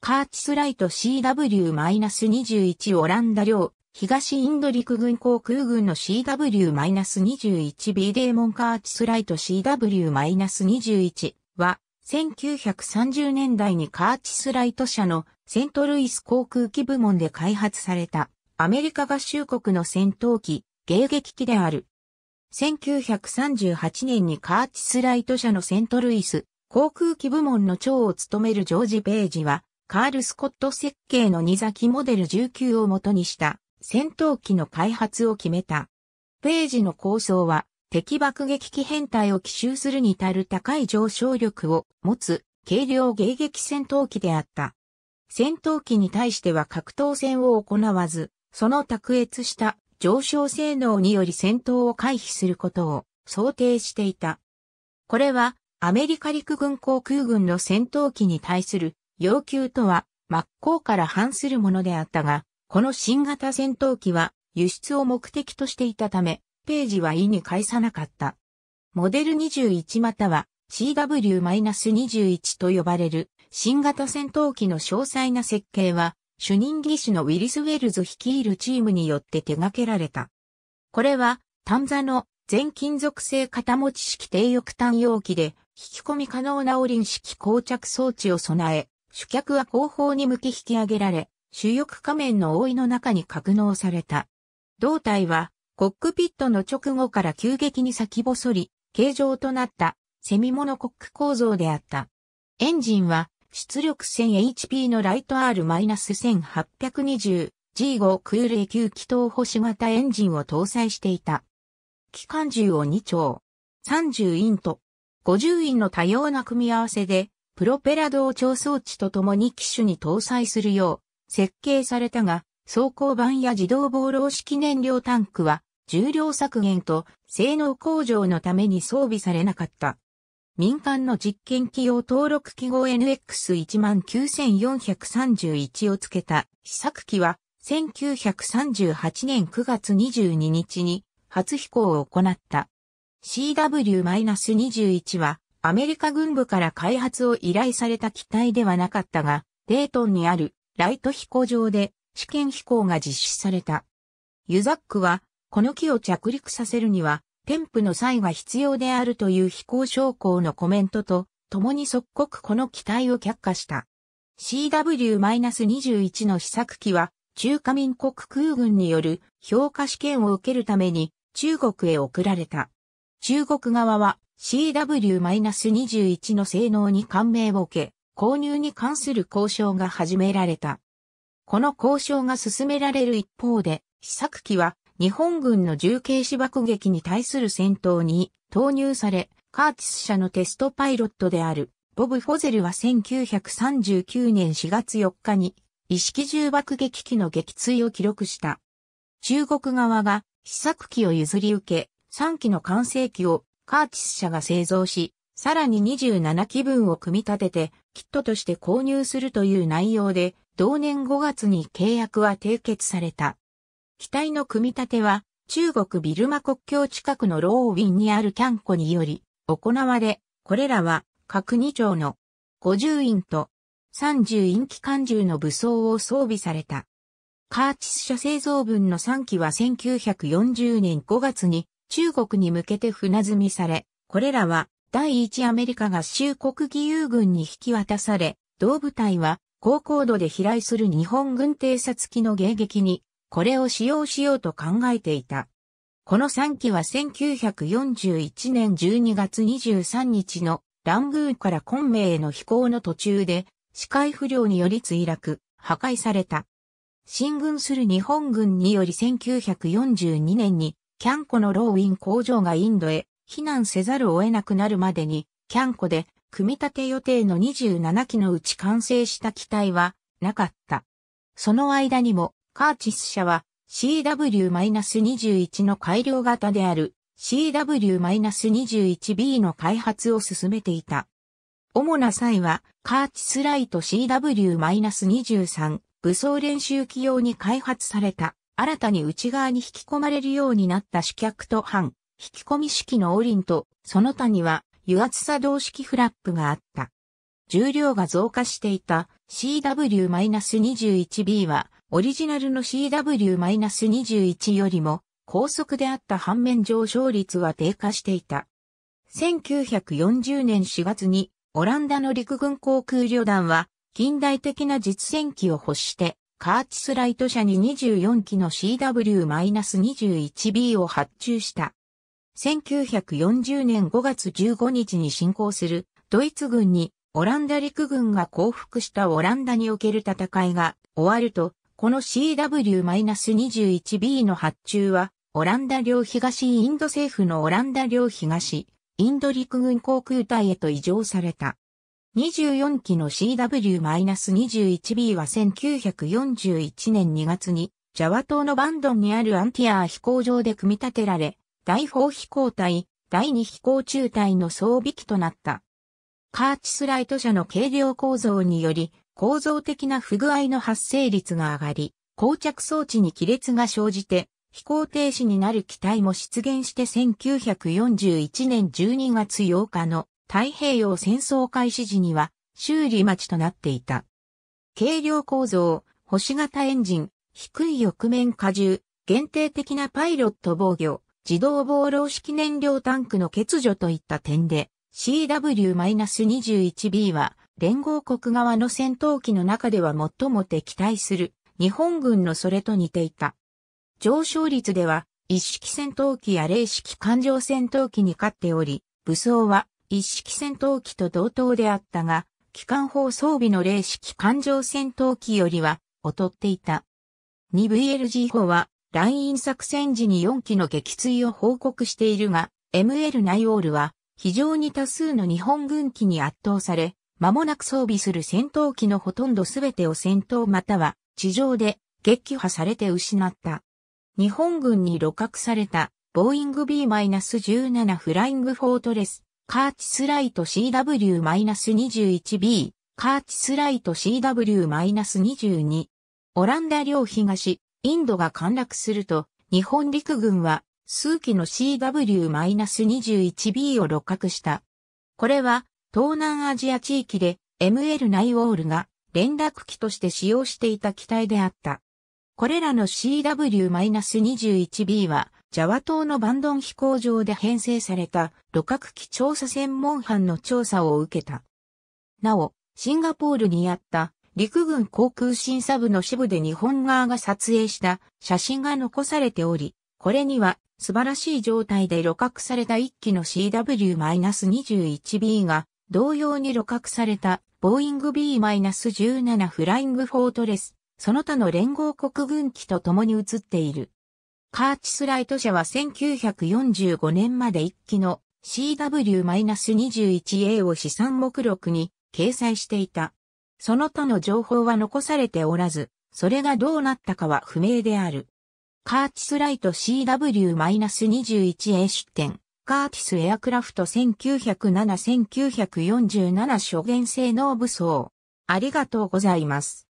カーチスライト CW-21 オランダ領、東インド陸軍航空軍の CW-21B デーモンカーチスライト CW-21 は、1930年代にカーチスライト社のセントルイス航空機部門で開発されたアメリカ合衆国の戦闘機、迎撃機である。1938年にカーチスライト社のセントルイス航空機部門の長を務めるジョージ・ページはカール・スコット設計の2座機モデル19を元にした戦闘機の開発を決めた。ページの構想は敵爆撃機編隊を奇襲するに至る高い上昇力を持つ軽量迎撃戦闘機であった。戦闘機に対しては格闘戦を行わず、その卓越した上昇性能により戦闘を回避することを想定していた。これはアメリカ陸軍航空軍の戦闘機に対する要求とは真っ向から反するものであったが、この新型戦闘機は輸出を目的としていたため、ページは意に返さなかった。モデル21または CW-21 と呼ばれる新型戦闘機の詳細な設計は、主任技師のウィリス・ウェルズ率いるチームによって手掛けられた。これは、単座の全金属製型持ち式低翼単容器で、引き込み可能なオリン式膠着装置を備え、主脚は後方に向き引き上げられ、主翼仮面の覆いの中に格納された。胴体は、コックピットの直後から急激に先細り、形状となった、セミモノコック構造であった。エンジンは、出力 1000HP のライト R-1820G5 クール A 級気筒星型エンジンを搭載していた。機関銃を2丁、30インと、50インの多様な組み合わせで、プロペラ同調装置とともに機種に搭載するよう設計されたが、走行板や自動防漏式燃料タンクは重量削減と性能向上のために装備されなかった。民間の実験機用登録記号 NX19431 をつけた試作機は1938年9月22日に初飛行を行った。CW-21 はアメリカ軍部から開発を依頼された機体ではなかったが、デートンにあるライト飛行場で試験飛行が実施された。ユザックは、この機を着陸させるには、添付の際が必要であるという飛行将校のコメントと、共に即刻この機体を却下した。CW-21 の試作機は、中華民国空軍による評価試験を受けるために中国へ送られた。中国側は CW-21 の性能に感銘を受け、購入に関する交渉が始められた。この交渉が進められる一方で、試作機は日本軍の重軽死爆撃に対する戦闘に投入され、カーティス社のテストパイロットであるボブ・フォゼルは1939年4月4日に意識重爆撃機の撃墜を記録した。中国側が試作機を譲り受け、3機の完成機をカーチス社が製造し、さらに27機分を組み立てて、キットとして購入するという内容で、同年5月に契約は締結された。機体の組み立ては、中国ビルマ国境近くのローウィンにあるキャンコにより、行われ、これらは、各2丁の50インと30イン機関銃の武装を装備された。カーチス社製造分の3機は1940年5月に中国に向けて船積みされ、これらは第一アメリカ合衆国義勇軍に引き渡され、同部隊は高高度で飛来する日本軍偵察機の迎撃に、これを使用しようと考えていた。この3機は1941年12月23日のラングーンから昆明への飛行の途中で、視界不良により墜落、破壊された。進軍する日本軍により1942年にキャンコのローウィン工場がインドへ避難せざるを得なくなるまでに、キャンコで組み立て予定の27機のうち完成した機体はなかった。その間にも、カーチス社は CW-21 の改良型である CW-21B の開発を進めていた。主な際は、カーチスライト CW-23 武装練習機用に開発された新たに内側に引き込まれるようになった主脚と半、引き込み式のオリンと、その他には油圧作動式フラップがあった。重量が増加していた CW-21B は、オリジナルの CW-21 よりも高速であった反面上昇率は低下していた。1940年4月にオランダの陸軍航空旅団は近代的な実戦機を欲してカーチスライト社に24機の CW-21B を発注した。1940年5月15日に進行するドイツ軍にオランダ陸軍が降伏したオランダにおける戦いが終わると、この CW-21B の発注はオランダ領東インド政府のオランダ領東インド陸軍航空隊へと移譲された。24機の CW-21B は1941年2月に、ジャワ島のバンドンにあるアンティアー飛行場で組み立てられ、第4飛行隊、第2飛行中隊の装備機となった。カーチスライト社の軽量構造により、構造的な不具合の発生率が上がり、膠着装置に亀裂が生じて、飛行停止になる機体も出現して1941年12月8日の太平洋戦争開始時には修理待ちとなっていた。軽量構造、星型エンジン、低い翼面荷重、限定的なパイロット防御、自動防漏式燃料タンクの欠如といった点で、CW-21B は連合国側の戦闘機の中では最も敵対する日本軍のそれと似ていた。上昇率では一式戦闘機や零式艦上戦闘機に勝っており、武装は一式戦闘機と同等であったが、機関砲装備の零式艦上戦闘機よりは劣っていた。2 v l g 砲は、ライン作戦時に4機の撃墜を報告しているが、ML ナイオールは、非常に多数の日本軍機に圧倒され、間もなく装備する戦闘機のほとんど全てを戦闘または地上で撃破されて失った。日本軍に露獲されたボーイング B-17 フライングフォートレスカーチスライト CW-21B、カーチスライト CW-22。オランダ領東、インドが陥落すると、日本陸軍は数機の CW-21B を六角した。これは東南アジア地域で ML ナイウォールが連絡機として使用していた機体であった。これらの CW-21B はジャワ島のバンドン飛行場で編成された旅客機調査専門班の調査を受けた。なお、シンガポールにあった陸軍航空審査部の支部で日本側が撮影した写真が残されており、これには素晴らしい状態で旅客された1機の CW-21B が同様に旅客されたボーイング B-17 フライングフォートレス、その他の連合国軍機と共に映っている。カーチスライト社は1945年まで一機の CW-21A を資産目録に掲載していた。その他の情報は残されておらず、それがどうなったかは不明である。カーチスライト CW-21A 出展。カーティスエアクラフト1907-1947諸元性能武装。ありがとうございます。